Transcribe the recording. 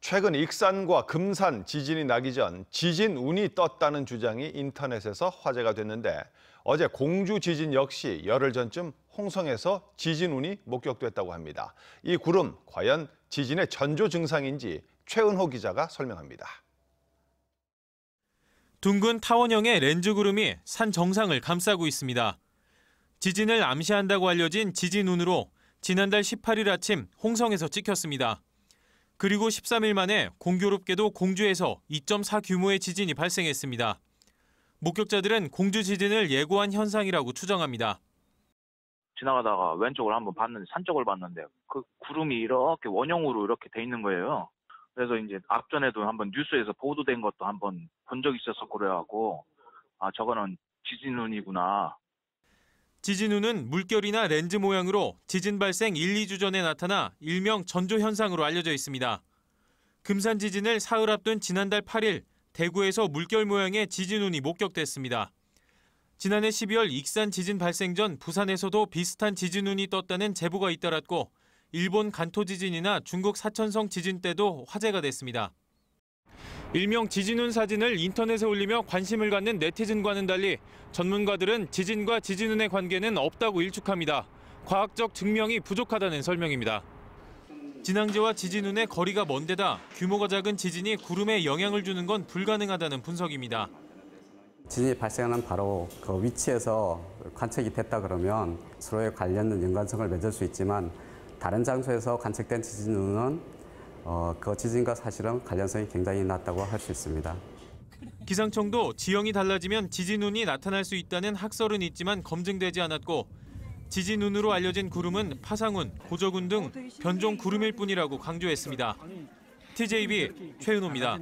최근 익산과 금산 지진이 나기 전 지진 운이 떴다는 주장이 인터넷에서 화제가 됐는데 어제 공주 지진 역시 열흘 전쯤 홍성에서 지진 운이 목격됐다고 합니다. 이 구름 과연 지진의 전조 증상인지 최은호 기자가 설명합니다. 둥근 타원형의 렌즈 구름이 산 정상을 감싸고 있습니다. 지진을 암시한다고 알려진 지진 운으로 지난달 18일 아침 홍성에서 찍혔습니다. 그리고 13일 만에 공교롭게도 공주에서 2.4 규모의 지진이 발생했습니다. 목격자들은 공주 지진을 예고한 현상이라고 추정합니다. 지나가다가 왼쪽을 한번 봤는데 산 쪽을 봤는데 그 구름이 이렇게 원형으로 이렇게 돼 있는 거예요. 그래서 이제 앞전에도 한번 뉴스에서 보도된 것도 한번 본 적 있어서 그래갖고 아 저거는 지진운이구나 지진우는 물결이나 렌즈 모양으로 지진 발생 1, 2주 전에 나타나 일명 전조 현상으로 알려져 있습니다. 금산 지진을 사흘 앞둔 지난달 8일 대구에서 물결 모양의 지진운이 목격됐습니다. 지난해 12월 익산 지진 발생 전 부산에서도 비슷한 지진운이 떴다는 제보가 잇따랐고 일본 간토 지진이나 중국 사천성 지진 때도 화제가 됐습니다. 일명 지진운 사진을 인터넷에 올리며 관심을 갖는 네티즌과는 달리 전문가들은 지진과 지진운의 관계는 없다고 일축합니다. 과학적 증명이 부족하다는 설명입니다. 진앙지와 지진운의 거리가 먼 데다 규모가 작은 지진이 구름에 영향을 주는 건 불가능하다는 분석입니다. 지진이 발생하는 바로 그 위치에서 관측이 됐다 그러면 서로에 관련된 연관성을 맺을 수 있지만 다른 장소에서 관측된 지진운은 어, 그 지진과 사실은 관련성이 굉장히 낮다고 할 수 있습니다. 기상청도 지형이 달라지면 지진운이 나타날 수 있다는 학설은 있지만 검증되지 않았고 지진운으로 알려진 구름은 파상운, 고저운 등 변종 구름일 뿐이라고 강조했습니다. TJB 최윤호입니다.